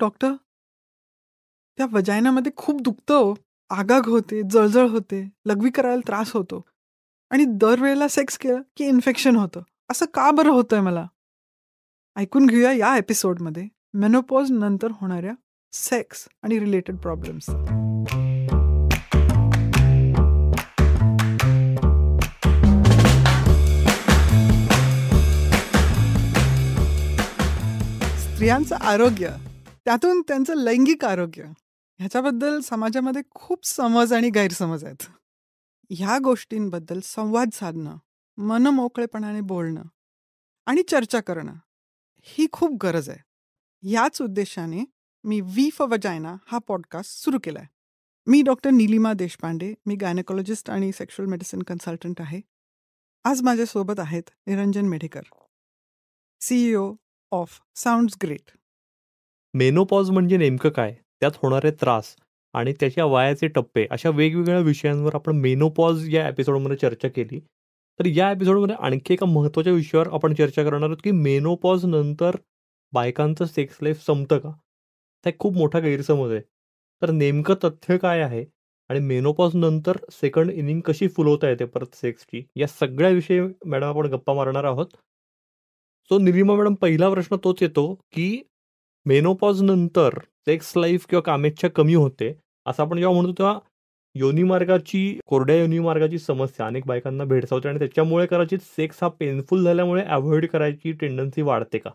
Doctor त्या वजायनामध्ये खूप दुखतं हो. आगाग होते जळजळ होते लघवी करायला त्रास होतो आणि दरवेळेला सेक्स केलं की इन्फेक्शन होतं असं का बरं होतंय मला ऐकून घेऊया या एपिसोडमध्ये मेनोपॉज नंतर होणाऱ्या सेक्स आणि रिलेटेड प्रॉब्लेम्स स्त्रियांचं आरोग्य त्यातून त्यांचं लैंगिक आरोग्य ह्याच्याबद्दल समाजामध्ये खूप समज आणि गैरसमज आहेत ह्या गोष्टींबद्दल संवाद साधणं मन मोकळेपणाने बोलणं आणि चर्चा करणं ही खूप गरज आहे याच उद्देशाने मी वी फॉर वजायना हा पॉडकास्ट सुरू केला आहे मी डॉक्टर निलिमा देशपांडे मी गायनेकोलॉजिस्ट आणि सेक्शुअल मेडिसिन कन्सल्टंट आहे आज माझ्यासोबत आहेत Niranjan Medhekar CEO of Sounds Great menopause म्हणजे नेमकं काय त्यात होणारे त्रास आणि त्याच्या वयाचे टप्पे अशा वेगवेगळ्या विषयांवर आपण मेनोपॉज या एपिसोडमध्ये चर्चा केली तर या एपिसोडमध्ये आणखी एका महत्त्वाच्या विषयावर आपण चर्चा करणार आहोत की मेनोपॉज नंतर बायकांचं सेक्स लाईफ संपतं का हा खूप मोठा गैरसमज आहे तर नेमकं तथ्य काय आहे आणि मेनोपॉज नंतर सेकंड इनिंग कशी फुलवता येते परत सेक्सची या सगळ्या विषयी मॅडम आपण गप्पा मारणार आहोत सो निलिमा मॅडम पहिला प्रश्न तोच येतो की मेनोपॉज नंतर सेक्स लाईफ किंवा कामेच्छा कमी होते असं आपण जेव्हा म्हणतो तेव्हा योनिमार्गाची कोरड्या योनिमार्गाची समस्या अनेक बायकांना भेडसावते आणि त्याच्यामुळे कदाचित सेक्स हा पेनफुल झाल्यामुळे अवॉइड करायची टेंडन्सी वाढते का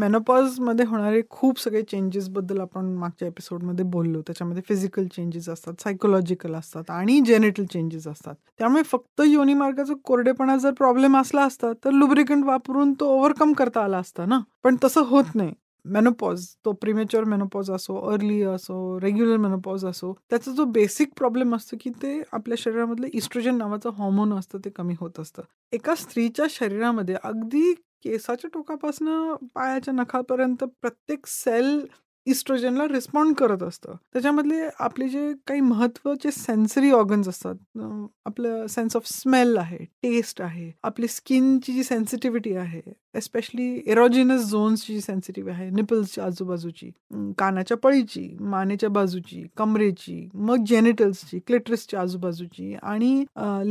मेनोपॉज मध्ये होणारे खूप सगळे चेंजेस बद्दल आपण मागच्या एपिसोडमध्ये बोललो त्याच्यामध्ये फिजिकल चेंजेस असतात सायकोलॉजिकल असतात आणि जेनेटल चेंजेस असतात त्यामुळे फक्त योनी मार्गाचा कोरडेपणा जर प्रॉब्लेम असला असता तर लुब्रिकंट वापरून तो ओव्हरकम करता आला असता ना पण तसं होत नाही मेनोपॉज तो प्रीमेच्युअर मेनोपॉज असो अर्ली असो रेग्युलर मेनोपॉज असो त्याचा जो बेसिक प्रॉब्लेम असतो की ते आपल्या शरीरामधलं इस्ट्रोजन नावाचं हॉर्मोन असतं ते कमी होत असतं एका स्त्रीच्या शरीरामध्ये अगदी केसाच्या टोकापासनं पायाच्या नखापर्यंत प्रत्येक सेल इस्ट्रोजनला रिस्पॉन्ड करत असतं त्याच्यामधले आपले जे काही महत्वाचे सेन्सरी ऑर्गन्स असतात आपलं सेन्स ऑफ स्मेल आहे टेस्ट आहे आपली स्किनची जी सेन्सिटिव्हिटी आहे एस्पेशली एरोजिनस झोन्सची सेन्सिटिव्ह आहे निपल्सच्या आजूबाजूची कानाच्या पळीची मानेच्या बाजूची कमरेची मग जेनेटल्सची क्लेटरसच्या आजूबाजूची आणि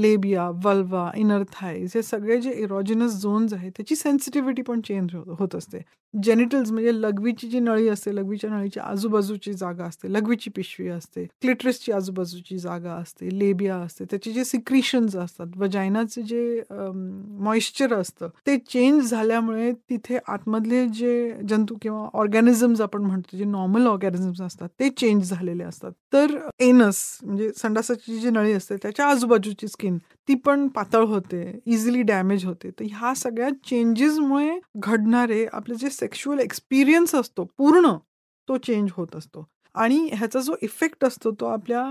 लेबिया वल्वा इनर थाईज हे सगळे जे एरोजिनस झोन्स आहेत त्याची सेन्सिटिव्हिटी पण चेंज हो, होत असते जेनिटल्स म्हणजे लघवीची जी नळी असते लघवीच्या नळीच्या आजूबाजूची जागा असते लघवीची पिशवी असते क्लिटरसची आजूबाजूची जागा असते लेबिया असते त्याचे जे सिक्रिशन्स असतात वजायनाचे जे मॉइश्चर असतं ते चेंज झालं आल्यामुळे तिथे आतमधले जे जंतू किंवा ऑर्गॅनिझम्स आपण म्हणतो जे नॉर्मल ऑर्गॅनिझम्स असतात ते चेंज झालेले असतात तर एनस म्हणजे संडासाची जी नळी असते त्याच्या आजूबाजूची स्किन ती पण पातळ होते इझिली डॅमेज होते तर ह्या सगळ्या चेंजेसमुळे घडणारे आपले जे सेक्शुअल एक्सपिरियन्स असतो पूर्ण तो चेंज होत असतो आणि ह्याचा जो इफेक्ट असतो तो आपल्या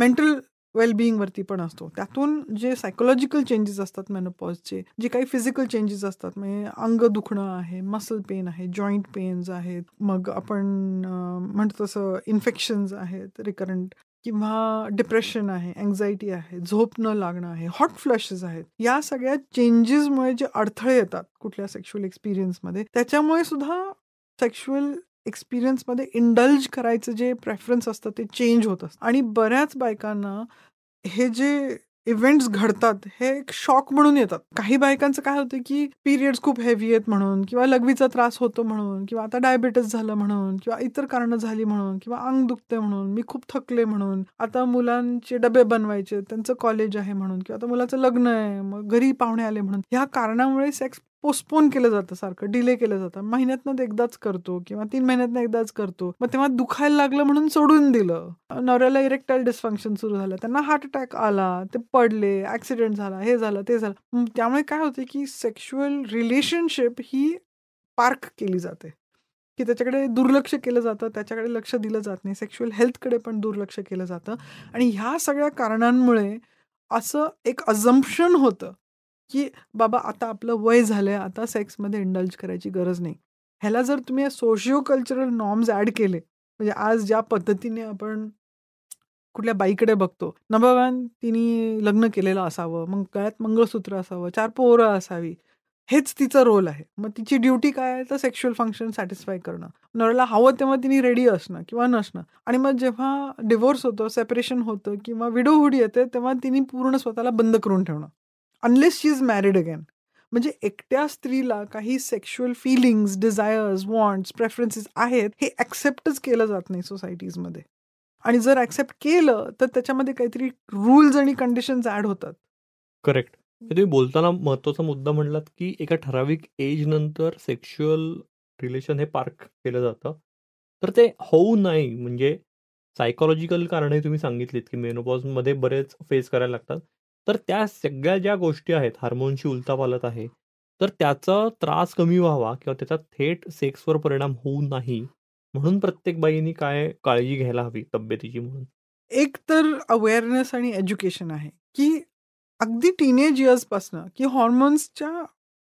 मेंटल वेलबिईंगवरती पण असतो त्यातून जे सायकोलॉजिकल चेंजेस असतात मेनोपॉजचे जे काही फिजिकल चेंजेस असतात म्हणजे अंग दुखणं आहे मसल पेन आहे जॉईंट पेन्स आहेत मग आपण म्हणतो तसं इन्फेक्शन्स आहेत रिकरंट किंवा डिप्रेशन आहे अँझायटी आहे झोप न लागणं आहे हॉट फ्लॅशेस आहेत या सगळ्या चेंजेसमुळे जे अडथळे येतात कुठल्या सेक्शुअल एक्सपिरियन्समध्ये त्याच्यामुळे सुद्धा सेक्शुअल एक्सपिरियन्समध्ये इंडल्ज करायचं जे प्रेफरन्स असतं ते चेंज होत असतं आणि बऱ्याच बायकांना हे जे इव्हेंट्स घडतात हे एक शॉक म्हणून येतात काही बायकांचं काय होतं की पिरियड्स खूप हेवी आहेत म्हणून किंवा लघवीचा त्रास होतो म्हणून किंवा आता डायबिटीस झालं म्हणून किंवा इतर कारणं झाली म्हणून किंवा अंग दुखते म्हणून मी खूप थकले म्हणून आता मुलांचे डबे बनवायचे त्यांचं कॉलेज आहे म्हणून किंवा आता मुलाचं लग्न आहे मग घरी पाहुणे आले म्हणून ह्या कारणामुळे सेक्स पोस्टपोन केलं जातं सारखं डिले केलं जातं महिन्यातनं एकदाच करतो किंवा तीन महिन्यातनं एकदाच करतो मग तेव्हा दुखायला लागलं म्हणून सोडून दिलं नवऱ्याला इरेक्टाईल डिस्फंक्शन सुरू झालं त्यांना हार्ट अटॅक आला ते पडले ॲक्सिडेंट झाला हे झालं ते झालं त्यामुळे काय होते की सेक्शुअल रिलेशनशिप ही पार्क केली जाते की त्याच्याकडे दुर्लक्ष केलं जातं त्याच्याकडे लक्ष दिलं जात नाही सेक्शुअल हेल्थकडे पण दुर्लक्ष केलं जातं आणि ह्या सगळ्या कारणांमुळे असं एक अजम्पशन होतं की बाबा आता आपलं वय झालंय आता सेक्समध्ये इंडल्ज करायची गरज नाही ह्याला जर तुम्ही सोशिओ कल्चरल नॉर्म्स ॲड केले म्हणजे आज ज्या पद्धतीने आपण कुठल्या बाईकडे बघतो नभावान तिने लग्न केलेलं असावं मग गळ्यात मंगळसूत्र असावं चार पोरं असावी हेच तिचा रोल आहे मग तिची ड्युटी काय आहे तर सेक्शुअल फंक्शन सॅटिस्फाय करणं नवऱ्याला हवं तेव्हा तिने रेडी असणं किंवा नसणं आणि मग जेव्हा डिवोर्स होतो सेपरेशन होतं किंवा विडोहुडी येते तेव्हा तिने पूर्ण स्वतःला बंद करून ठेवणं unless she is married again म्हणजे एकट्या स्त्रीला काही sexual feelings desires wants preferences आहेत हे ॲक्सेप्टच केलं जात नाही सोसायटीजमध्ये आणि जर ऍक्सेप्ट केलं तर त्याच्यामध्ये काहीतरी रूल्स आणि कंडिशन ऍड होतात करेक्ट तुम्ही बोलताना महत्वाचा मुद्दा म्हणलात की एका ठराविक एज नंतर सेक्शुअल रिलेशन हे पार्क केलं जातं तर ते होऊ नाही म्हणजे सायकोलॉजिकल कारण तुम्ही सांगितलीत की मेनोपॉजमध्ये बरेच फेस करायला लागतात तर त्या सगळ्या ज्या गोष्टी आहेत हार्मोनशी पालत आहे तर त्याचा त्रास कमी व्हावा किंवा त्याचा थेट सेक्सवर परिणाम होऊ नाही म्हणून प्रत्येक बाईनी काय काळजी घ्यायला हवी तब्येतीची म्हणून एक तर अवेअरनेस आणि एज्युकेशन आहे की अगदी टीनेज इयर्सपासनं की हॉर्मोन्सच्या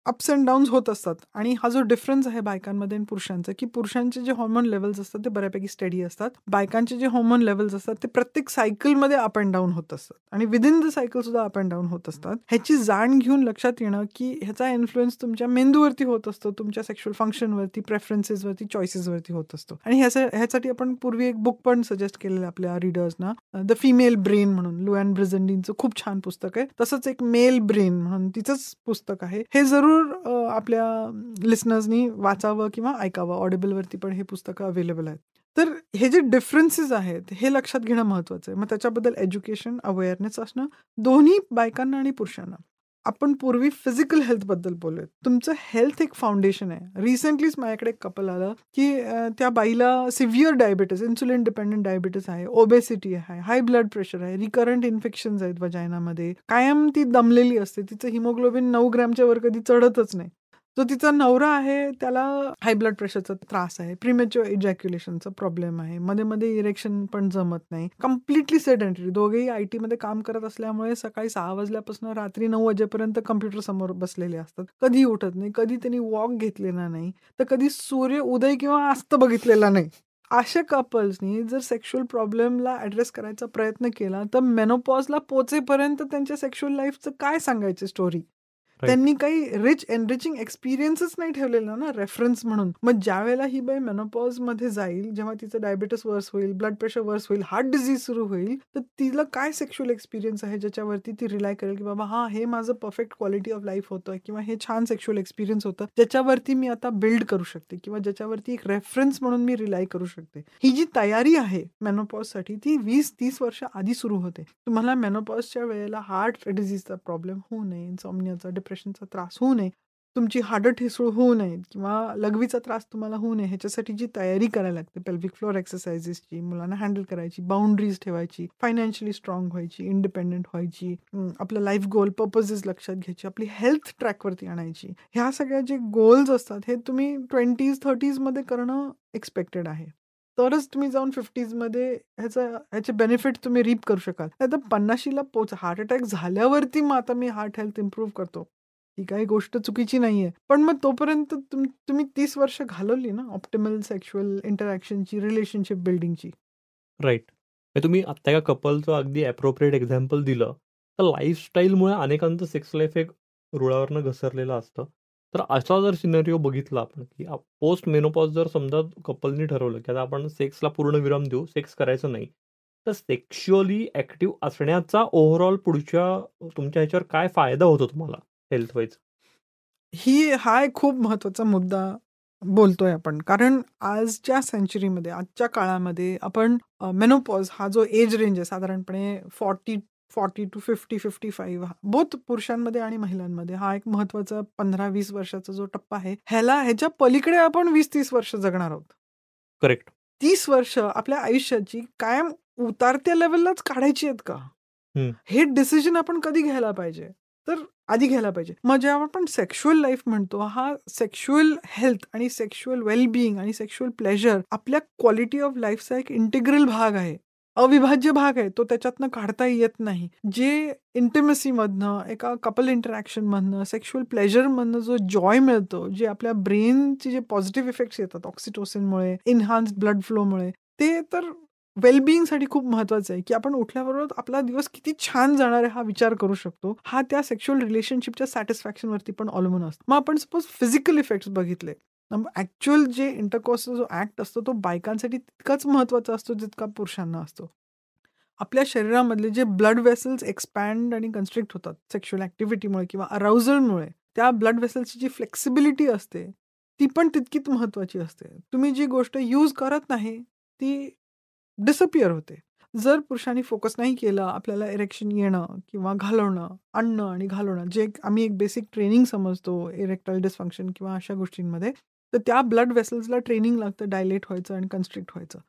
अप्स अँड डाऊन्स होत असतात आणि हा जो डिफरन्स आहे बायकांमध्ये आणि पुरुषांचा की पुरुषांचे जे हॉर्मोन लेवल्स असतात ते बऱ्यापैकी स्टडी असतात बायकांचे जे हॉर्मोन लेवल्स असतात ते प्रत्येक सायकलमध्ये अप अँड डाऊन होत असतात आणि विदिन द सायकल सुद्धा अप अँड डाऊन होत असतात ह्याची जाण घेऊन लक्षात येणं की ह्याचा इन्फ्लुएन्स तुमच्या मेंदूवरती होत असतो तुमच्या सेक्शुअल फंक्शनवरती प्रेफरन्सेसवरती चॉईसेसवरती होत असतो आणि ह्याचा ह्यासाठी आपण पूर्वी एक बुक पण सजेस्ट केलेलं आपल्या रीडर्सना द फिमेल ब्रेन म्हणून लुअन ब्रिझंडीनचं खूप छान पुस्तक आहे तसंच एक मेल ब्रेन म्हणून तिचंच पुस्तक आहे हे जरूर जरूर आपल्या लिसनर्सनी वाचावं किंवा ऐकावं ऑडिबलवरती पण हे पुस्तकं अवेलेबल आहेत तर हे जे डिफरन्सेस आहेत हे लक्षात घेणं महत्वाचं आहे मग त्याच्याबद्दल एज्युकेशन अवेअरनेस असणं दोन्ही बायकांना आणि पुरुषांना आपण पूर्वी फिजिकल हेल्थ बद्दल बोलूयात तुमचं हेल्थ एक फाउंडेशन आहे रिसेंटलीच माझ्याकडे एक कपल आलं की त्या बाईला severe diabetes insulin dependent diabetes आहे ओबेसिटी आहे हाय ब्लड प्रेशर आहे रिकरंट इन्फेक्शन्स आहेत वजायनामध्ये कायम ती दमलेली असते तिचं हिमोग्लोबिन नऊ ग्रॅमच्या वर कधी चढतच नाही जो तिचा नवरा आहे त्याला हाय ब्लड प्रेशरचा त्रास आहे प्रिमेच्युअर इजॅक्युलेशनचा प्रॉब्लेम आहे मध्ये मध्ये इरेक्शन पण जमत नाही कम्प्लिटली सेडेंटरी दोघेही आय मध्ये काम करत असल्यामुळे सकाळी सहा वाजल्यापासून रात्री नऊ वाजेपर्यंत कम्प्युटर समोर बसलेले असतात कधी उठत नाही कधी त्यांनी वॉक घेतलेला नाही तर कधी सूर्य उदय किंवा अस्त बघितलेला नाही अशा कपल्सनी जर सेक्शुअल प्रॉब्लेमला ॲड्रेस करायचा प्रयत्न केला तर मेनोपॉजला पोचेपर्यंत त्यांच्या सेक्शुअल लाईफचं काय सांगायचं स्टोरी त्यांनी काही रिच एनरिचिंग एक्सपिरियन्सच नाही ठेवलेला ना रेफरन्स म्हणून मग ज्या वेळेला ही बाई मेनोपॉज मध्ये जाईल जेव्हा तिचं डायबिटीस वर्स होईल ब्लड प्रेशर वर्स होईल हार्ट डिझीज सुरू होईल तर तिला काय सेक्शुअल एक्सपिरियन्स आहे ज्याच्यावरती ती रिलाय करेल की बाबा हा हे माझं परफेक्ट क्वालिटी ऑफ लाईफ होतं किंवा हे छान सेक्शुअल एक्सपिरियन्स होतं ज्याच्यावरती मी आता बिल्ड करू शकते किंवा ज्याच्यावरती एक रेफरन्स म्हणून मी रिलाय करू शकते ही जी तयारी आहे मेनोपॉज साठी ती वीस तीस वर्ष आधी सुरू होते तुम्हाला मेनोपॉजच्या वेळेला हार्ट डिझीजचा प्रॉब्लेम होऊ नये डिप्रेशनचा त्रास होऊ नये तुमची हाडं ठिसूळ होऊ नयेत किंवा लघवीचा त्रास तुम्हाला होऊ नये ह्याच्यासाठी जी तयारी करायला लागते पेल्विक फ्लोअर एक्सरसाइजेसची मुलांना हँडल करायची बाउंड्रीज ठेवायची फायनान्शियली स्ट्रॉंग व्हायची इंडिपेंडेंट व्हायची आपलं लाईफ गोल पर्पजेस लक्षात घ्यायची आपली हेल्थ ट्रॅकवरती आणायची ह्या सगळ्या जे गोल्स असतात हे तुम्ही ट्वेंटीज थर्टीजमध्ये करणं एक्सपेक्टेड आहे तरच तुम्ही जाऊन फिफ्टीजमध्ये ह्याचा ह्याचे बेनिफिट तुम्ही रीप करू शकाल नाही तर पन्नाशीला पोच हार्ट अटॅक झाल्यावरती मग आता मी हार्ट हेल्थ इम्प्रूव्ह करतो ही काही गोष्ट चुकीची नाहीये पण मग तोपर्यंत तुम्ही तीस वर्ष घालवली ना ऑप्टिमल सेक्शुअल इंटरॅक्शनची रिलेशनशिप बिल्डिंगची राईट तुम्ही आत्ता या कपलचं अगदी अप्रोप्रिएट एक्झाम्पल दिलं तर लाईफस्टाईलमुळे अनेकांचं सेक्स लाईफ एक रुळावरनं घसरलेलं असतं तर असा जर सिनेरिओ बघितला आपण की पोस्ट मेनोपॉज जर समजा कपलनी ठरवलं की आता आपण सेक्सला पूर्ण विराम देऊ सेक्स करायचं नाही तर सेक्शुअली ॲक्टिव्ह असण्याचा ओव्हरऑल पुढच्या तुमच्या ह्याच्यावर काय फायदा होतो तुम्हाला हेल्थ वाईज ही हा एक खूप महत्वाचा मुद्दा बोलतोय आपण कारण आजच्या सेंचुरीमध्ये आजच्या काळामध्ये आपण मेनोपॉज हा जो एज रेंज आहे साधारणपणे forty forty two fifty fifty five हा बोथ पुरुषांमध्ये आणि महिलांमध्ये हा एक महत्वाचा पंधरा वीस वर्षाचा जो टप्पा आहे ह्याला ह्याच्या पलीकडे आपण वीस तीस वर्ष जगणार आहोत करेक्ट तीस वर्ष आपल्या आयुष्याची कायम उतारत्या लेवललाच काढायची आहेत का हे डिसिजन आपण कधी घ्यायला पाहिजे तर आधी घ्यायला पाहिजे मग जेव्हा आपण सेक्शुअल लाईफ म्हणतो हा सेक्शुअल हेल्थ आणि सेक्शुअल वेलबिईंग आणि सेक्शुअल प्लेजर आपल्या क्वालिटी ऑफ लाईफचा एक इंटिग्रल भाग आहे अविभाज्य भाग आहे तो त्याच्यातनं काढता येत नाही जे इंटिमसीमधनं एका कपल इंटरॅक्शनमधनं सेक्शुअल प्लेजरमधनं जो जॉय मिळतो जे आपल्या ब्रेनचे जे पॉझिटिव्ह इफेक्ट्स येतात ऑक्सिटोसिनमुळे इन्हान्स ब्लड फ्लोमुळे ते तर वेलबिईंगसाठी खूप महत्वाचं आहे की आपण उठल्याबरोबर आपला दिवस किती छान जाणार आहे हा विचार करू शकतो हा त्या सेक्शुअल रिलेशनशिपच्या सॅटिस्फॅक्शनवरती पण अवलंबून असतो मग आपण सपोज फिजिकल इफेक्ट्स बघितले ऍक्च्युअल जे इंटरकॉसचा जो ऍक्ट असतो तो बायकांसाठी तितकाच महत्वाचा असतो जितका पुरुषांना असतो आपल्या शरीरामधले जे ब्लड वेसल्स एक्सपॅन्ड आणि कन्स्ट्रिक्ट होतात सेक्शुअल ऍक्टिव्हिटीमुळे किंवा अराउझलमुळे त्या ब्लड वेसल्सची जी फ्लेक्सिबिलिटी असते ती पण तितकीच महत्त्वाची असते तुम्ही जी गोष्ट यूज करत नाही ती डिसअपिअर होते जर पुरुषांनी फोकस नाही केला आपल्याला इरेक्शन येणं किंवा घालवणं आणणं आणि घालवणं जे आम्ही एक बेसिक ट्रेनिंग समजतो इरेक्टाईल डिस्फंक्शन किंवा अशा गोष्टींमध्ये तर त्या ब्लड वेसल्सला ट्रेनिंग लागतं डायलेट व्हायचं आणि कन्स्ट्रिक्ट व्हायचं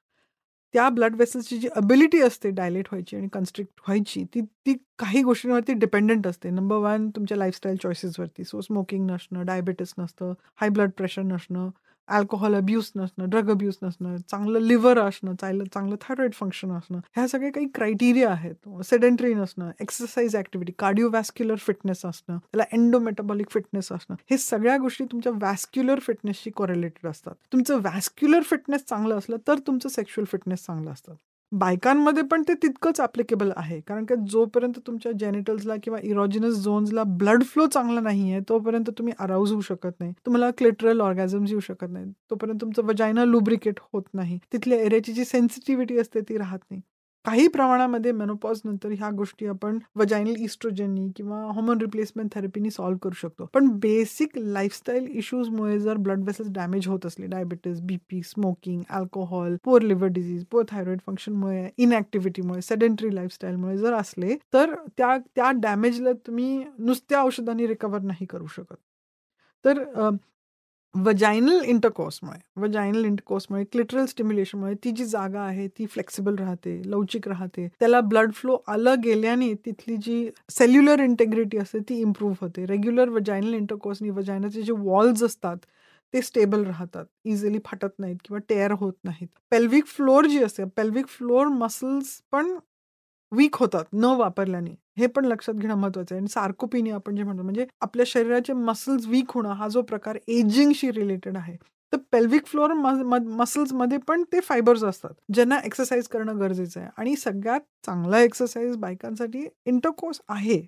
त्या ब्लड वेसल्सची जी अबिलिटी असते डायलेट व्हायची आणि कन्स्ट्रिक्ट व्हायची ती ती काही गोष्टींवरती डिपेंडंट असते नंबर वन तुमच्या लाईफस्टाईल चॉईसेसवरती सो स्मोकिंग नसणं डायबेटीस नसतं हाय ब्लड प्रेशर नसणं अल्कोहोल अब्यूज नसणं ड्रग अब्यूज नसणं चांगलं लिव्हर असणं चांगलं चांगलं थायरॉइड फंक्शन असणं ह्या सगळे काही क्रायटेरिया आहेत सेडेंटरी नसणं एक्सरसाइज ऍक्टिव्हिटी कार्डिओवॅस्क्युलर फिटनेस असणं त्याला एन्डोमेटाबॉलिक फिटनेस असणं हे सगळ्या गोष्टी तुमच्या वॅस्क्युलर फिटनेसशी कोरिलेटेड असतात तुमचं वॅस्क्युलर फिटनेस चांगलं असलं तर तुमचं सेक्शुअल फिटनेस चांगलं असतं बायकांमध्ये पण ते तितकंच ॲप्लिकेबल आहे कारण की जोपर्यंत तुमच्या जेनेटल्सला किंवा इरोजिनस झोन्सला ब्लड फ्लो चांगला नाही आहे तोपर्यंत तुम्ही अराउज होऊ शकत नाही तुम्हाला क्लेटरल ऑर्गॅझम्स येऊ शकत नाही तोपर्यंत तुमचं वजायना लुब्रिकेट होत नाही तिथल्या एरियाची जी सेन्सिटिव्हिटी असते ती राहत नाही काही प्रमाणामध्ये मेनोपॉज नंतर ह्या गोष्टी आपण वजायनल इस्ट्रोजननी किंवा हॉर्मोन रिप्लेसमेंट थेरपीनी सॉल्व्ह करू शकतो पण बेसिक लाईफस्टाईल इश्यूजमुळे जर ब्लड वेसल्स डॅमेज होत असले diabetes BP smoking alcohol poor liver disease poor thyroid फंक्शनमुळे इनऍक्टिव्हिटीमुळे सेडेंटरी लाईफस्टाईलमुळे जर असले तर त्या त्या डॅमेजला तुम्ही नुसत्या औषधांनी रिकवर नाही करू शकत तर वजायनल इंटरकोर्समुळे वजायनल इंटरकोर्समुळे क्लिटरल स्टिम्युलेशनमुळे ती जी जागा आहे ती फ्लेक्सिबल राहते लवचिक राहते त्याला ब्लड फ्लो आलं गेल्याने तिथली जी सेल्युलर इंटेग्रिटी असते ती इम्प्रूव्ह होते रेग्युलर वजायनल इंटरकोर्सनी वजायनाचे जे वॉल्स असतात ते स्टेबल राहतात इझिली फाटत नाहीत किंवा टेअर होत नाहीत पेल्विक फ्लोअर जी असते पेल्विक फ्लोअर मसल्स पण वीक होतात न वापरल्याने हे पण लक्षात घेणं महत्वाचं आहे आणि सारकोपिनी आपण जे म्हणतो म्हणजे आपल्या शरीराचे मसल्स वीक होणं हा जो प्रकार एजिंगशी रिलेटेड आहे तर पेल्विक फ्लोअर मसल्समध्ये पण ते फायबर्स असतात ज्यांना एक्सरसाइज करणं गरजेचं आहे आणि सगळ्यात चांगला एक्सरसाइज बायकांसाठी इंटरकोर्स आहे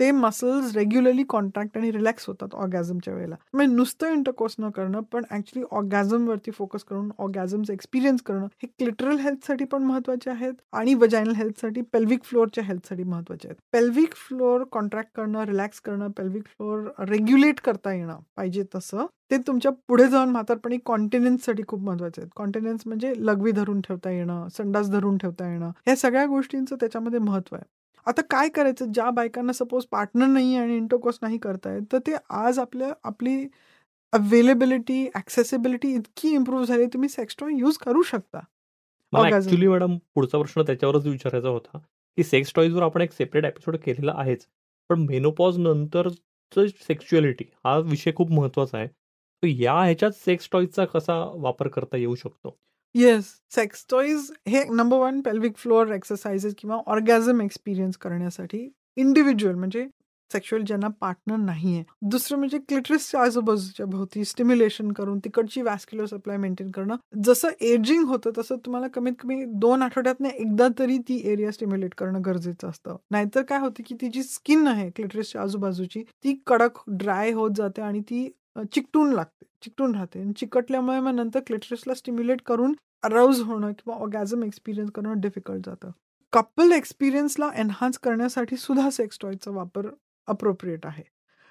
ते मसल्स रेग्युलरली कॉन्ट्रॅक्ट आणि रिलॅक्स होतात ऑर्गॅझमच्या वेळेला म्हणजे नुसतं इंटरकोर्स न करणं पण ऑर्गॅझम ऑर्गॅझमवरती फोकस करून ऑर्गॅझमचं एक्सपिरियन्स करणं हे क्लिटरल हेल्थसाठी पण महत्वाचे आहेत आणि वजायनल हेल्थसाठी पेल्विक फ्लोअरच्या हेल्थसाठी महत्वाचे आहेत पेल्विक फ्लोअर कॉन्ट्रॅक्ट करणं रिलॅक्स करणं पेल्विक फ्लोअर रेग्युलेट करता येणं पाहिजे तसं ते तुमच्या पुढे जाऊन म्हातारपणी कॉन्टिनेन्ससाठी खूप महत्त्वाचे आहेत कॉन्टिनेन्स म्हणजे लघवी धरून ठेवता येणं संडास धरून ठेवता येणं ह्या सगळ्या गोष्टींचं त्याच्यामध्ये महत्व आहे आता काय करायचं ज्या बायकांना सपोज पार्टनर नाही आणि इंटरकोर्स नाही करताय तर ते आज आपल्या आपली अवेलेबिलिटी ॲक्सेसिबिलिटी इतकी इम्प्रूव्ह झाली तुम्ही सेक्स टॉय यूज करू शकता ऍक्च्युली मॅडम पुढचा प्रश्न त्याच्यावरच विचारायचा होता की सेक्स टॉईजवर आपण एक सेपरेट एपिसोड केलेला आहेच पण मेनोपॉज नंतर सेक्च्युअलिटी हा विषय खूप महत्वाचा आहे तर या ह्याच्यात सेक्स टॉईजचा कसा वापर करता येऊ शकतो येस सेक्स टॉईज हे number one pelvic floor exercises किंवा ऑर्गॅझम एक्सपिरियन्स करण्यासाठी इंडिव्हिज्युअल म्हणजे सेक्शुअल ज्यांना पार्टनर नाही आहे दुसरं म्हणजे क्लिटरिसच्या आजूबाजूच्या भोवती स्टिम्युलेशन करून तिकडची वॅस्क्युलर सप्लाय मेंटेन करणं जसं एजिंग होतं तसं तुम्हाला कमीत कमी दोन आठवड्यातनं एकदा तरी ती एरिया स्टिम्युलेट करणं गरजेचं असतं नाहीतर काय होतं की ती जी स्किन आहे क्लिटरिसच्या आजूबाजूची ती कडक ड्राय होत जाते आणि ती चिकटून लागते चिकटून राहते आणि चिकटल्यामुळे मग नंतर क्लिटरसला स्टिम्युलेट करून अराउज होणं किंवा ऑगॅझम एक्सपिरियन्स करणं डिफिकल्ट जातं कपल एक्सपिरियन्सला एनहान्स करण्यासाठी सुद्धा सेक्स टॉयचा वापर अप्रोप्रिएट आहे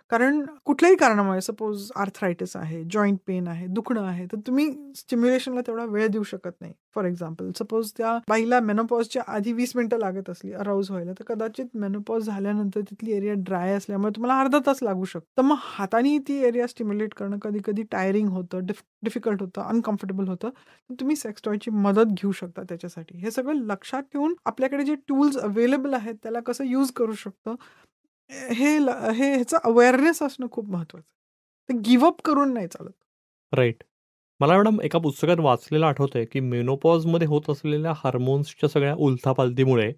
कारण कुठल्याही कारणामुळे सपोज आर्थरायटिस आहे जॉईंट पेन आहे दुखणं आहे तर तुम्ही स्टिम्युलेशनला तेवढा वेळ देऊ शकत नाही फॉर एक्झाम्पल सपोज त्या बाईला मेनोपॉजच्या आधी वीस मिनिटं लागत असली अराऊज व्हायला तर कदाचित मेनोपॉज झाल्यानंतर तिथली एरिया ड्राय असल्यामुळे तुम्हाला अर्धा तास लागू शकतो मग हाताने ती एरिया स्टिम्युलेट करणं कधी कधी टायरिंग होतं डिफिकल्ट होतं अनकम्फर्टेबल होतं तुम्ही सेक्स टॉयची मदत घेऊ शकता त्याच्यासाठी हे सगळं लक्षात ठेवून आपल्याकडे जे टूल्स अवेलेबल आहेत त्याला कसं यूज करू शकतं हे हे अवेअरनेस असणं खूप महत्वाचं आहे. ते गिव्ह अप करून नाही चालत राईट मला मॅडम एका पुस्तकात वाचलेलं आठवतंय की मेनोपॉजमध्ये होत असलेल्या हार्मोन्सच्या सगळ्या उलथापालतीमुळे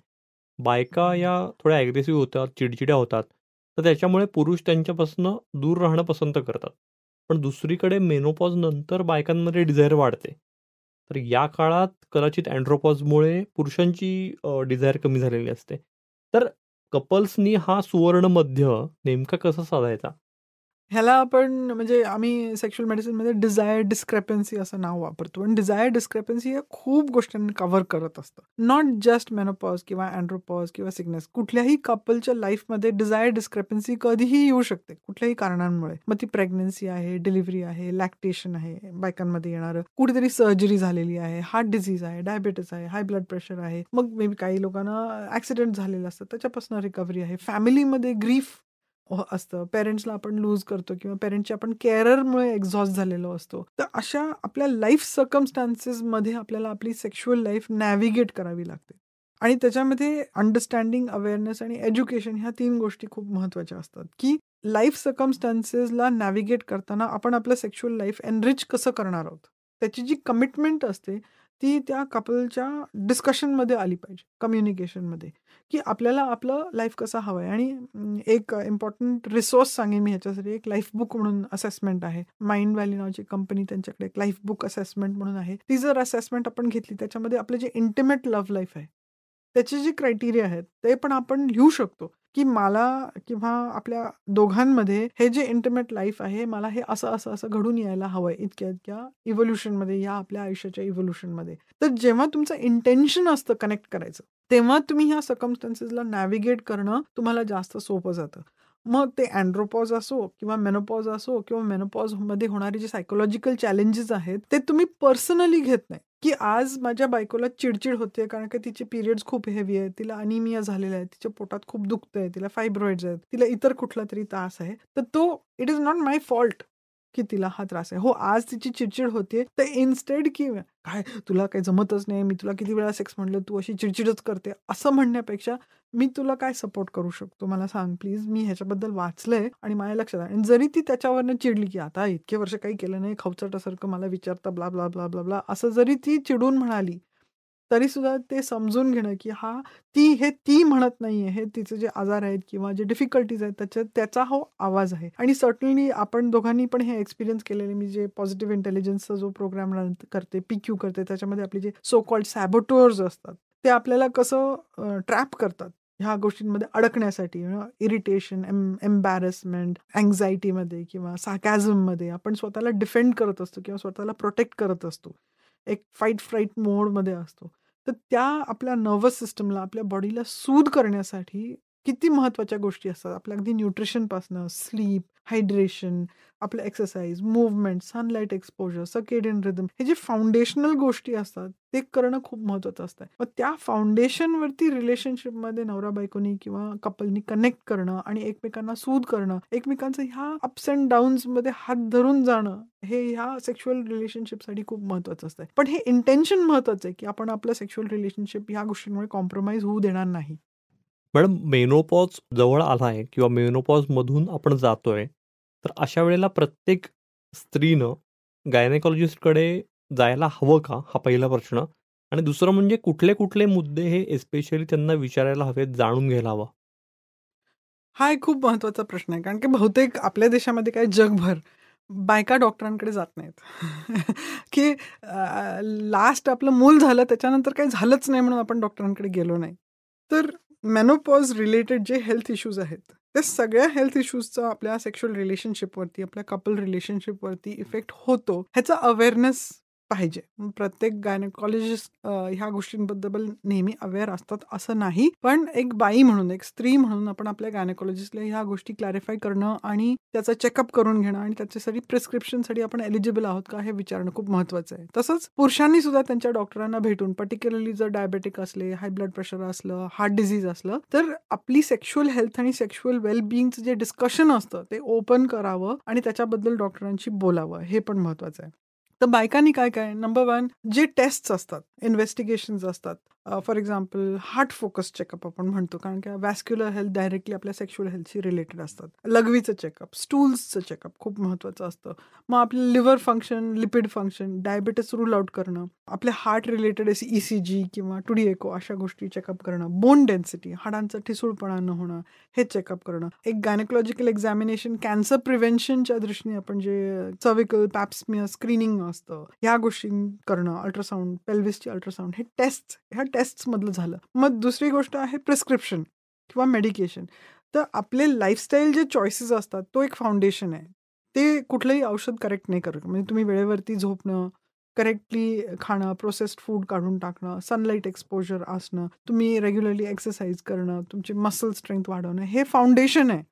बायका या थोड्या ॲग्रेसिव्ह होतात चिडचिड्या होतात तर त्याच्यामुळे पुरुष त्यांच्यापासून दूर राहणं पसंत करतात पण दुसरीकडे मेनोपॉज नंतर बायकांमध्ये डिझायर वाढते तर या काळात कदाचित अँड्रोपॉजमुळे पुरुषांची डिझायर कमी झालेली असते तर कपल्सनी हा सुवर्ण मध्य नेमका कसा साधायचा ह्याला आपण म्हणजे आम्ही सेक्शुअल मेडिसिनमध्ये डिझायर डिस्क्रेपन्सी असं नाव वापरतो आणि डिझायर डिस्क्रेपन्सी हे खूप गोष्टींना कव्हर करत असतं नॉट जस्ट मेनोपॉज किंवा अँड्रोपॉज किंवा सिग्नेस कुठल्याही कपलच्या लाईफमध्ये डिझायर डिस्क्रेपन्सी कधीही येऊ शकते कुठल्याही कारणांमुळे मग ती प्रेग्नन्सी आहे डिलिव्हरी आहे लॅक्टेशन आहे बायकांमध्ये येणारं कुठेतरी सर्जरी झालेली आहे हार्ट डिझीज आहे डायबेटीस आहे हाय ब्लड प्रेशर आहे मग मेबी काही लोकांना ऍक्सिडेंट झालेलं असतं त्याच्यापासून रिकव्हरी आहे फॅमिलीमध्ये ग्रीफ असतं पेरेंट्सला आपण लूज करतो किंवा पेरेंट्सच्या आपण केअररमुळे एक्झॉस्ट झालेलो असतो तर अशा आपल्या लाईफ सर्कमस्टान्सेसमध्ये आपल्याला आपली सेक्शुअल लाईफ नॅव्हिगेट करावी लागते आणि त्याच्यामध्ये अंडरस्टँडिंग अवेअरनेस आणि एज्युकेशन ह्या तीन गोष्टी खूप महत्त्वाच्या असतात की लाईफ सर्कमस्टान्सेसला नॅव्हिगेट करताना आपण आपलं सेक्शुअल लाईफ एनरिच कसं करणार आहोत त्याची जी कमिटमेंट असते ती त्या कपलच्या डिस्कशनमध्ये आली पाहिजे कम्युनिकेशनमध्ये की आपल्याला आपलं लाईफ कसं हवं आहे आणि एक इम्पॉर्टंट रिसोर्स सांगेन मी ह्याच्यासाठी एक लाईफ बुक म्हणून असेसमेंट आहे माइंड व्हॅली नावाची कंपनी त्यांच्याकडे एक लाईफ बुक असेसमेंट म्हणून आहे ती जर असेसमेंट आपण घेतली त्याच्यामध्ये आपलं जे इंटिमेट लव्ह लाईफ आहे त्याचे जे क्रायटेरिया आहेत ते पण आपण लिहू शकतो की मला किंवा आपल्या दोघांमध्ये हे जे इंटिमेट लाईफ आहे मला हे असं असं असं घडून यायला हवं इतक्या इतक्या इतक्या इव्होल्युशनमध्ये या आपल्या आयुष्याच्या इव्होल्युशनमध्ये तर जेव्हा तुमचं इंटेन्शन असतं कनेक्ट करायचं तेव्हा तुम्ही ह्या सकमस्टन्सेसला नॅव्हिगेट करणं तुम्हाला जास्त सोपं जातं मग ते अँड्रोपॉज असो किंवा मेनोपॉज असो किंवा मेनोपॉज मध्ये होणारे जे सायकोलॉजिकल चॅलेंजेस आहेत ते तुम्ही पर्सनली घेत नाही की आज माझ्या बायकोला चिडचिड होते कारण की तिचे पिरियड खूप हेवी आहे तिला अनिमिया झालेला आहे तिच्या पोटात खूप दुखत आहे तिला फायब्रॉइड्स आहेत तिला इतर कुठला तरी त्रास आहे तर तो it is not my fault की तिला हा त्रास आहे हो आज तिची चिडचिड होते तर इन्स्टेड की काय तुला काही जमतच नाही मी तुला किती वेळा सेक्स म्हणलं तू अशी चिडचिडच करते असं म्हणण्यापेक्षा मी तुला काय सपोर्ट करू शकतो मला सांग प्लीज मी ह्याच्याबद्दल वाचलंय आणि माझ्या लक्षात आणि जरी ती त्याच्यावरनं चिडली की आता इतके वर्ष काही केलं नाही खवचटासारखं मला विचारता blah blah blah blah blah असं जरी ती चिडून म्हणाली तरी सुद्धा ते समजून घेणं की हा ती हे ती म्हणत नाहीये हे तिचे जे आजार आहेत किंवा जे डिफिकल्टीज आहेत त्याच्या त्याचा हो आवाज आहे आणि सर्टनली आपण दोघांनी पण हे एक्सपिरियन्स केलेले मी जे पॉझिटिव्ह इंटेलिजन्सचा जो प्रोग्राम करते पीक्यू करते त्याच्यामध्ये आपले जे सो कॉल्ड सॅबोटोअर्स असतात ते आपल्याला कसं ट्रॅप करतात ह्या गोष्टींमध्ये अडकण्यासाठी इरिटेशन एम एम्बॅरसमेंट अँझायटीमध्ये किंवा साकॅझममध्ये आपण स्वतःला डिफेंड करत असतो किंवा स्वतःला प्रोटेक्ट करत असतो एक फाईट फ्राईट मोडमध्ये असतो तर त्या आपल्या नर्वस सिस्टमला आपल्या बॉडीला सूद करण्यासाठी किती महत्त्वाच्या गोष्टी असतात आपल्या अगदी न्यूट्रिशनपासनं स्लीप हायड्रेशन आपलं exercise movement sunlight exposure circadian rhythm हे जे फाउंडेशनल गोष्टी असतात ते करणं खूप महत्वाचं असतं मग त्या फाउंडेशनवरती रिलेशनशिपमध्ये नवरा बायकोनी किंवा कपलनी कनेक्ट करणं आणि एकमेकांना सूद करणं एकमेकांचं ह्या अप्स अँड डाऊन्समध्ये हात धरून जाणं हे ह्या सेक्शुअल रिलेशनशिपसाठी खूप महत्त्वाचं असतं पण हे इंटेन्शन महत्वाचं आहे की आपण आपलं सेक्शुअल रिलेशनशिप ह्या गोष्टींमुळे कॉम्प्रोमाइज होऊ देणार नाही मॅडम मेनोपॉज जवळ आला आहे किंवा मेनोपॉज मधून आपण जातोय तर अशा वेळेला प्रत्येक स्त्रीनं गायनेकॉलॉजिस्टकडे जायला हवं का हा पहिला प्रश्न आणि दुसरं म्हणजे कुठले कुठले मुद्दे हे एस्पेशली त्यांना विचारायला हवेत जाणून घ्यायला हवं हा एक खूप महत्त्वाचा प्रश्न आहे कारण की बहुतेक आपल्या देशामध्ये काय जगभर बायका डॉक्टरांकडे जात नाहीत की लास्ट आपलं मूल झालं त्याच्यानंतर काही झालंच नाही म्हणून आपण डॉक्टरांकडे गेलो नाही तर मेनोपॉज रिलेटेड जे हेल्थ इश्यूज आहेत त्या सगळ्या हेल्थ इश्यूजचा आपल्या सेक्शुअल रिलेशनशिपवरती आपल्या कपल रिलेशनशिपवरती इफेक्ट होतो ह्याचा अवेअरनेस पाहिजे प्रत्येक गायनकॉलॉजिस्ट ह्या गोष्टींबद्दल नेहमी अवेअर असतात असं नाही पण एक बाई म्हणून एक स्त्री म्हणून आपण आपल्या गायनकॉलॉजिस्टला ह्या गोष्टी क्लॅरिफाय करणं आणि त्याचा चेकअप करून घेणं आणि त्याच्यासाठी प्रिस्क्रिप्शनसाठी आपण एलिजिबल आहोत का हे विचारणं खूप महत्वाचं आहे तसंच पुरुषांनी सुद्धा त्यांच्या डॉक्टरांना भेटून पर्टिक्युलरली जर डायबेटिक असले हाय ब्लड प्रेशर असलं हार्ट डिझीज असलं तर आपली सेक्शुअल हेल्थ आणि सेक्शुअल वेलबिईंगचं जे डिस्कशन असतं ते ओपन करावं आणि त्याच्याबद्दल डॉक्टरांशी बोलावं हे पण महत्वाचं आहे तर बायकांनी काय काय नंबर वन जे टेस्ट असतात इन्व्हेस्टिगेशन असतात for example heart focus checkup आपण म्हणतो कारण की वॅस्क्युलर हेल्थ डायरेक्टली आपल्या सेक्शुअल हेल्थशी रिलेटेड असतात लघवीचं चेकअप स्टूल्सचं चेकअप खूप महत्त्वाचं असतं मग आपलं liver function lipid function diabetes rule out करणं आपल्या heart related E C G किंवा टुडी एको अशा गोष्टी चेकअप करणं बोन डेन्सिटी हाडांचं ठिसूळपणा न होणं हे चेकअप करणं एक गायनेकोलॉजिकल एक्झामिनेशन कॅन्सर प्रिव्हेन्शनच्या दृष्टीने आपण जे सर्विकल पॅप्समिअर स्क्रीनिंग असतं ह्या गोष्टी करणं अल्ट्रासाऊंड पेल्विसची अल्ट्रासाऊंड हे टेस्ट ह्या टेस्टमधलं झालं मग दुसरी गोष्ट आहे प्रिस्क्रिप्शन किंवा मेडिकेशन तर आपले लाईफस्टाईल जे चॉईसेस असतात तो एक फाउंडेशन आहे ते कुठलंही औषध करेक्ट नाही करत म्हणजे तुम्ही वेळेवरती झोपणं करेक्टली खाणं प्रोसेस्ड फूड काढून टाकणं सनलाईट एक्सपोजर असणं तुम्ही रेग्युलरली एक्सरसाइज करणं तुमची मसल स्ट्रेंथ वाढवणं हे फाउंडेशन आहे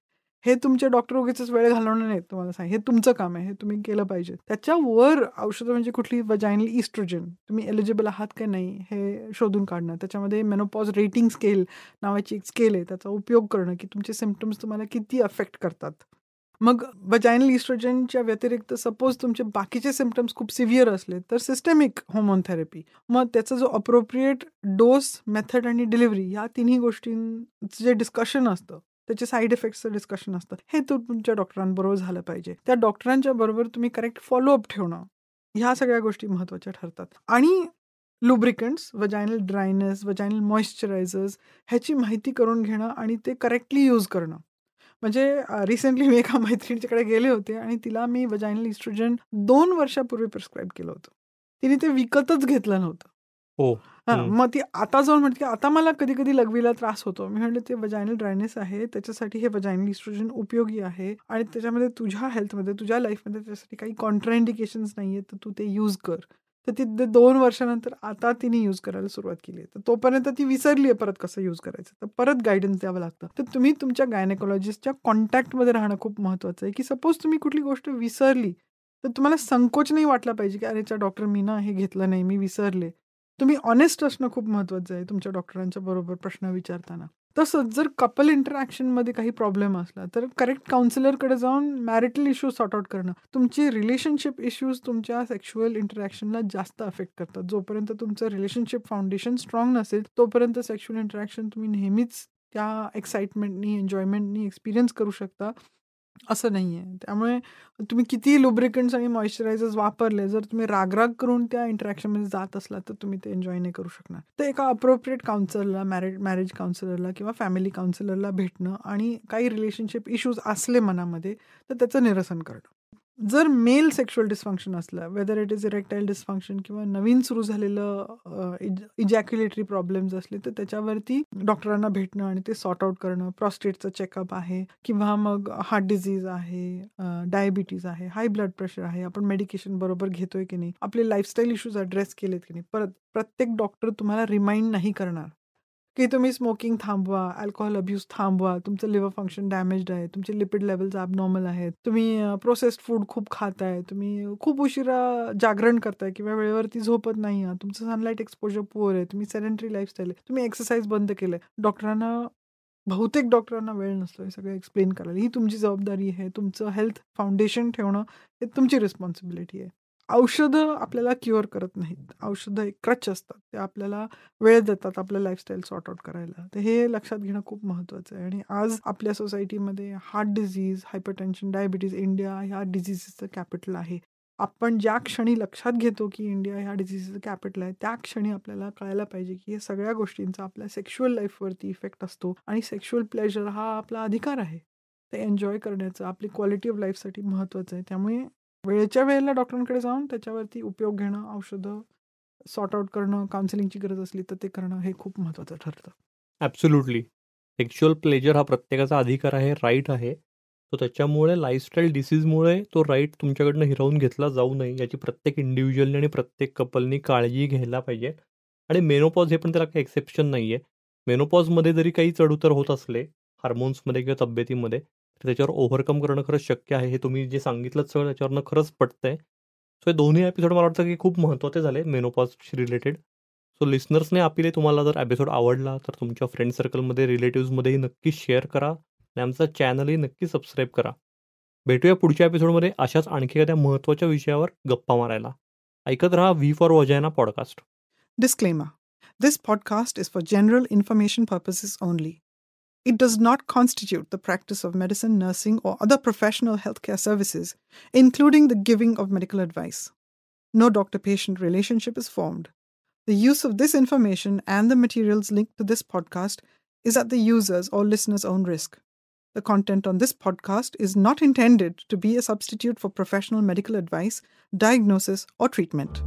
हे तुमचे डॉक्टर उगीच वेळ घालवणार नाही तुम्हाला सांग हे तुमचं काम आहे हे तुम्ही केलं पाहिजे त्याच्यावर औषधं म्हणजे कुठली वजायनल इस्ट्रोजन तुम्ही एलिजिबल आहात का नाही हे शोधून काढणं त्याच्यामध्ये मेनोपॉज रेटिंग स्केल नावाची एक स्केल आहे त्याचा उपयोग करणं की तुमचे सिमटम्स तुम्हाला किती अफेक्ट करतात मग वजायनल इस्ट्रोजनच्या व्यतिरिक्त सपोज तुमचे बाकीचे सिमटम्स खूप सिव्हिअर असले तर सिस्टेमिक होमोन थेरपी मग त्याचा जो अप्रोप्रिएट डोस मेथड आणि डिलिव्हरी या तिन्ही गोष्टींचं जे डिस्कशन असतं त्याचे साईड इफेक्टचं डिस्कशन असतात हे तू तुमच्या डॉक्टरांबरोबर झालं पाहिजे त्या डॉक्टरांच्या बरोबर तुम्ही करेक्ट फॉलोअप ठेवणं ह्या सगळ्या गोष्टी महत्त्वाच्या ठरतात आणि lubricants vaginal dryness vaginal moisturisers ह्याची माहिती करून घेणं आणि ते करेक्टली यूज करणं म्हणजे रिसेंटली मी एका मैत्रिणीच्याकडे गेले होते आणि तिला मी वजायनल इस्ट्रोजन दोन वर्षापूर्वी प्रिस्क्राईब केलं होतं तिने ते विकतच घेतलं नव्हतं हो मग ती आता जाऊन म्हणते की आता मला कधी कधी लघवीला त्रास होतो मी म्हणले ते वजायनल ड्रायनेस आहे त्याच्यासाठी हे वजायनल इस्ट्रोजन उपयोगी आहे आणि त्याच्यामध्ये तुझ्या हेल्थमध्ये तुझ्या लाईफमध्ये त्याच्यासाठी काही कॉन्ट्राइंडिकेशन नाही आहेत तर तू ते यूज कर तर ती दोन वर्षानंतर आता तिने यूज करायला सुरुवात केली आहे तर तोपर्यंत ती विसरली आहे परत कसं यूज करायचं तर परत गायडन्स द्यावं लागतं तर तुम्ही तुमच्या गायनेकॉलॉजिस्टच्या कॉन्टॅक्टमध्ये राहणं खूप महत्वाचं आहे की सपोज तुम्ही कुठली गोष्ट विसरली तर तुम्हाला संकोच नाही वाटला पाहिजे की अरेच्या डॉक्टर मी ना हे घेतलं नाही मी विसरले तुम्ही ऑनेस्ट असणं खूप महत्वाचं आहे तुमच्या डॉक्टरांच्या बरोबर प्रश्न विचारताना तसंच जर कपल इंटरॅक्शनमध्ये काही प्रॉब्लेम असला तर करेक्ट काउन्सिलरकडे जाऊन मॅरिटल इश्यूज सॉर्ट आउट करणं तुमची रिलेशनशिप इश्यूज तुमच्या सेक्शुअल इंटरॅक्शनला जास्त अफेक्ट करतात जोपर्यंत तुमचं रिलेशनशिप फाउंडेशन स्ट्रॉंग नसेल तोपर्यंत सेक्शुअल इंटरॅक्शन तुम्ही नेहमीच त्या एक्साइटमेंटनी एन्जॉयमेंटनी एक्सपिरियन्स करू शकता असं नाही आहे त्यामुळे तुम्ही किती लुब्रिकंट्स आणि मॉइश्चरायझर्स वापरले जर तुम्ही रागराग करून त्या इंटरॅक्शनमध्ये जात असला तर तुम्ही ते एन्जॉय नाही करू शकणार तर एका अप्रोप्रिएट काउन्सिलरला मॅरेज मॅरेज काउन्सिलरला किंवा फॅमिली काउन्सिलरला भेटणं आणि काही रिलेशनशिप इश्यूज असले मनामध्ये तर त्याचं निरसन करणं जर मेल सेक्शुअल डिस्फंक्शन असलं whether it is erectile dysfunction किंवा नवीन सुरू झालेलं इजॅक्युलेटरी प्रॉब्लेम्स असले तर त्याच्यावरती डॉक्टरांना भेटणं आणि ते सॉर्ट आउट करणं प्रॉस्टेटचं चेकअप आहे किंवा मग हार्ट डिझीज आहे डायबिटीज आहे हाय ब्लड प्रेशर आहे आपण मेडिकेशन बरोबर घेतोय की नाही आपले लाईफस्टाईल इश्यूज अड्रेस केलेत की नाही परत प्रत्येक डॉक्टर तुम्हाला रिमाइंड नाही करणार की तुम्ही स्मोकिंग थांबवा अल्कोहोल अब्यूज थांबवा तुमचं लिव्हर फंक्शन डॅमेज आहे तुमचे लिपिड लेवल्स ॲबनॉर्मल आहेत तुम्ही प्रोसेस्ड फूड खूप खाताय तुम्ही खूप उशिरा जागरण करताय किंवा वेळेवरती झोपत नाही आहात तुमचं सनलाईट एक्सपोजर पुअर आहे तुम्ही सेडेंटरी लाईफस्टाईल आहे तुम्ही एक्सरसाइज बंद केलं डॉक्टरांना बहुतेक डॉक्टरांना वेळ नसतो हे सगळं एक्सप्लेन करायला ही तुमची जबाबदारी आहे तुमचं हेल्थ फाउंडेशन ठेवणं हे तुमची रिस्पॉन्सिबिलिटी आहे औषधं आपल्याला क्युअर करत नाहीत औषधं एक क्रच असतात ते आपल्याला वेळ देतात आपल्या लाईफस्टाईल सॉर्ट आउट करायला तर हे लक्षात घेणं खूप महत्त्वाचं आहे आणि आज आपल्या सोसायटीमध्ये heart disease hypertension diabetes India ह्या डिझिजेसचं कॅपिटल आहे आपण ज्या क्षणी लक्षात घेतो की इंडिया ह्या डिझिजेसचं कॅपिटल आहे त्या क्षणी आपल्याला कळायला पाहिजे की हे सगळ्या गोष्टींचा आपल्या सेक्शुअल लाईफवरती इफेक्ट असतो आणि सेक्शुअल प्लेजर हा आपला अधिकार आहे ते एन्जॉय करण्याचं आपली क्वालिटी ऑफ लाईफसाठी महत्त्वाचं आहे त्यामुळे वेळच्या वेळेला डॉक्टरांकडे जाऊन त्याच्यावरती उपयोग घेणं औषधं सॉर्ट आउट करणं काउन्सिलिंगची गरज असली तर ते करणं हे खूप महत्त्वाचं ठरतं ॲब्सोल्युटली सेक्शुअल प्लेजर हा प्रत्येकाचा अधिकार आहे राईट आहे तो त्याच्यामुळे लाईफस्टाईल डिसीजमुळे तो राईट तुमच्याकडनं हिरावून घेतला जाऊ नये याची प्रत्येक इंडिव्हिज्युअलनी आणि प्रत्येक कपलनी काळजी घ्यायला पाहिजे आणि मेनोपॉज हे पण त्याला काही एक्सेप्शन नाही आहे मेनोपॉजमध्ये जरी काही चढउतर होत असले हार्मोन्समध्ये किंवा तब्येतीमध्ये तर त्याच्यावर ओव्हरकम करणं खरंच शक्य आहे हे तुम्ही जे सांगितलं सगळं त्याच्यावरनं खरंच पटतंय सो हे दोन्ही एपिसोड मला वाटतं की खूप महत्त्वाचे झाले मेनोपॉजशी रिलेटेड सो लिस्नर्सने आपले तुम्हाला जर एपिसोड आवडला तर तुमच्या फ्रेंड सर्कलमध्ये रिलेटिव्जमध्येही नक्की शेअर करा आणि आमचा चॅनलही नक्की सबस्क्राईब करा भेटूया पुढच्या एपिसोडमध्ये अशाच आणखी एखाद्या महत्त्वाच्या विषयावर गप्पा मारायला ऐकत रहा V for vagina podcast disclaimer this podcast is for general information purposes only it does not constitute the practice of medicine, nursing, or other professional healthcare services, including the giving of medical advice. No doctor patient relationship is formed. The use of this information and the materials linked to this podcast is at the user's or listener's own risk. The content on this podcast is not intended to be a substitute for professional medical advice, diagnosis, or treatment.